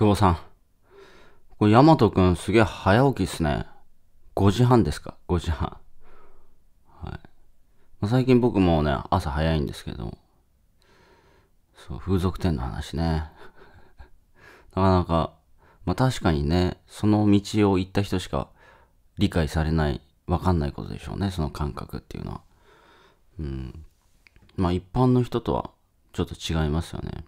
久保さん。これ、ヤマトくんすげえ早起きっすね。5時半ですか ?5 時半。はい。最近僕もね、朝早いんですけど。そう、風俗店の話ね。なかなか、まあ確かにね、その道を行った人しか理解されない、わかんないことでしょうね、その感覚っていうのは。うん。まあ一般の人とはちょっと違いますよね。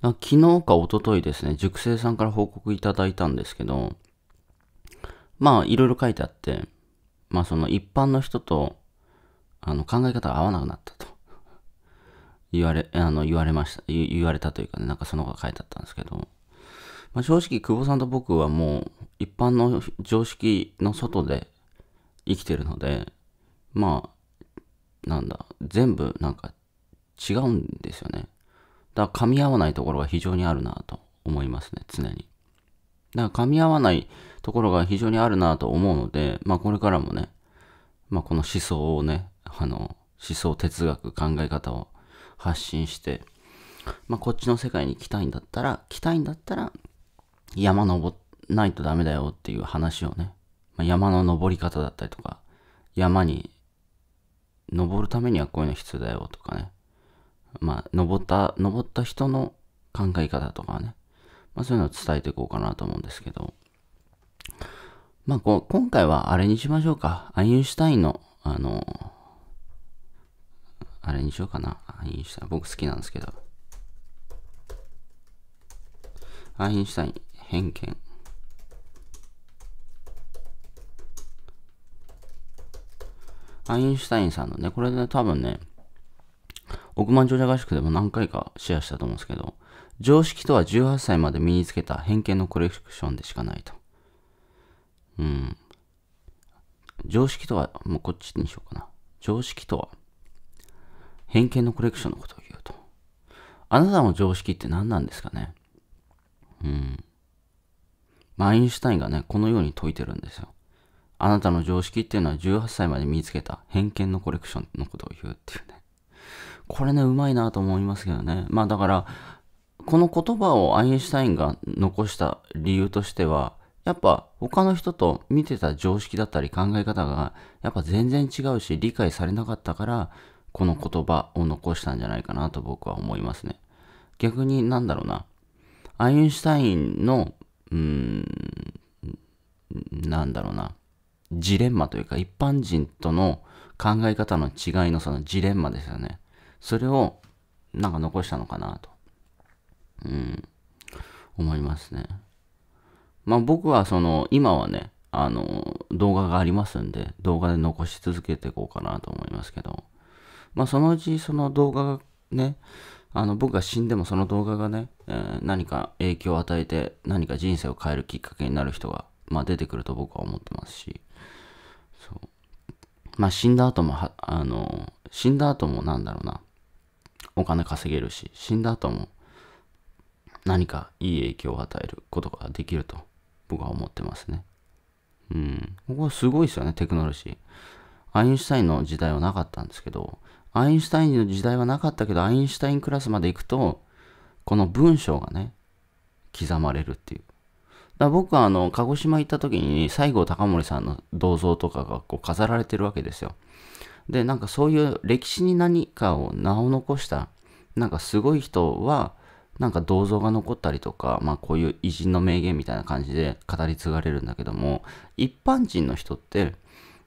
昨日か一昨日ですね、塾生さんから報告いただいたんですけど、まあ、いろいろ書いてあって、まあ、その一般の人と、あの、考え方が合わなくなったと。言われ、あの、言われました。言われたというかね、なんかその方が書いてあったんですけど、まあ、正直、久保さんと僕はもう、一般の常識の外で生きてるので、まあ、なんだ、全部なんか違うんですよね。だから噛み合わないところが非常にあるなと思いますね、常に。だから噛み合わないところが非常にあるなと思うので、まあこれからもね、まあこの思想をね、あの、思想、哲学、考え方を発信して、まあこっちの世界に来たいんだったら、来たいんだったら、山登ないとダメだよっていう話をね、まあ、山の登り方だったりとか、山に登るためにはこういうの必要だよとかね、まあ、登った、登った人の考え方とかね、まあそういうのを伝えていこうかなと思うんですけど、まあこ、今回はあれにしましょうか。アインシュタインの、あの、あれにしようかな。アインシュタイン。僕好きなんですけど。アインシュタイン、偏見。アインシュタインさんのね、これで、ね、多分ね、億万長者合宿でも何回かシェアしたと思うんですけど、常識とは18歳まで身につけた偏見のコレクションでしかないと。うん。常識とは、もうこっちにしようかな。常識とは、偏見のコレクションのことを言うと。あなたの常識って何なんですかねうん。まあ、インシュタインがね、このように説いてるんですよ。あなたの常識っていうのは18歳まで身につけた偏見のコレクションのことを言うっていうね。これね、うまいなと思いますけどね。まあだから、この言葉をアインシュタインが残した理由としては、やっぱ他の人と見てた常識だったり考え方がやっぱ全然違うし理解されなかったからこの言葉を残したんじゃないかなと僕は思いますね。逆になんだろうな。アインシュタインの、うーん、なんだろうな。ジレンマというか一般人との考え方の違いのそのジレンマですよね。それをなんか残したのかなと、うん、思いますね。まあ僕はその、今はね、あの、動画がありますんで、動画で残し続けていこうかなと思いますけど、まあそのうちその動画がね、あの僕が死んでもその動画がね、えー、何か影響を与えて何か人生を変えるきっかけになる人が、まあ、出てくると僕は思ってますしそうまあ死んだ後もあの死んだ後もなんだろうなお金稼げるし、死んだ後も何かいい影響を与えることができると僕は思ってますね。うん。ここすごいですよね、テクノロジー。アインシュタインの時代はなかったんですけど、アインシュタインの時代はなかったけど、アインシュタインクラスまで行くと、この文章がね、刻まれるっていう。だから僕はあの、鹿児島行った時に西郷隆盛さんの銅像とかがこう飾られてるわけですよ。で、なんかそういう歴史に何かを名を残した、なんかすごい人は、なんか銅像が残ったりとか、まあこういう偉人の名言みたいな感じで語り継がれるんだけども、一般人の人って、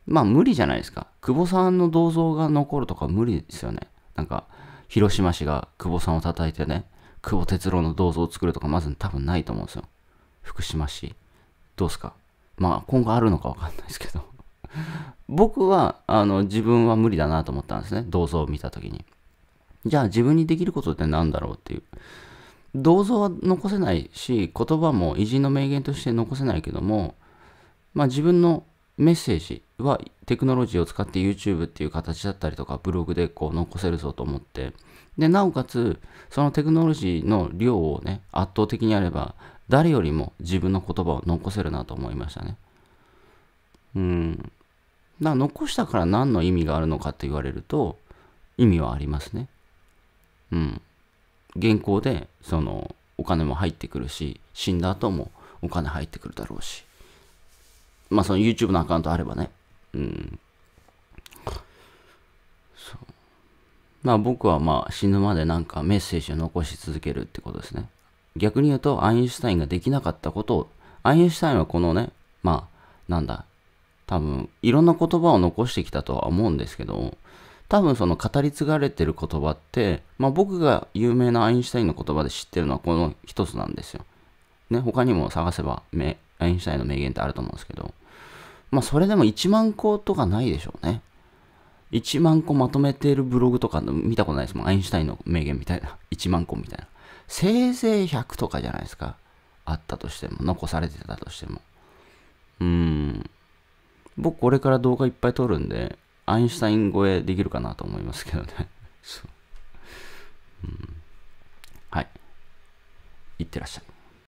まあ無理じゃないですか。久保さんの銅像が残るとか無理ですよね。なんか、広島市が久保さんを叩いてね、久保哲郎の銅像を作るとかまず多分ないと思うんですよ。福島市。どうすかまあ今後あるのかわかんないですけど。僕はあの自分は無理だなと思ったんですね銅像を見た時にじゃあ自分にできることって何だろうっていう銅像は残せないし言葉も偉人の名言として残せないけども、まあ、自分のメッセージはテクノロジーを使って YouTube っていう形だったりとかブログでこう残せるぞと思ってでなおかつそのテクノロジーの量をね圧倒的にやれば誰よりも自分の言葉を残せるなと思いましたねうんな残したから何の意味があるのかって言われると意味はありますね。うん。現行でそのお金も入ってくるし死んだ後もお金入ってくるだろうし。まあその YouTube のアカウントあればね。うん。そう。まあ僕はまあ死ぬまでなんかメッセージを残し続けるってことですね。逆に言うとアインシュタインができなかったことを、アインシュタインはこのね、まあなんだ、多分いろんな言葉を残してきたとは思うんですけど多分その語り継がれてる言葉って、まあ、僕が有名なアインシュタインの言葉で知ってるのはこの一つなんですよ。ね、他にも探せばアインシュタインの名言ってあると思うんですけど、まあそれでも1万個とかないでしょうね。1万個まとめてるブログとか見たことないですもん。アインシュタインの名言みたいな。1万個みたいな。せいぜい100とかじゃないですか。あったとしても、残されてたとしても。うーん。僕これから動画いっぱい撮るんで、アインシュタイン超えできるかなと思いますけどね。そう。うん、はい。いってらっしゃい。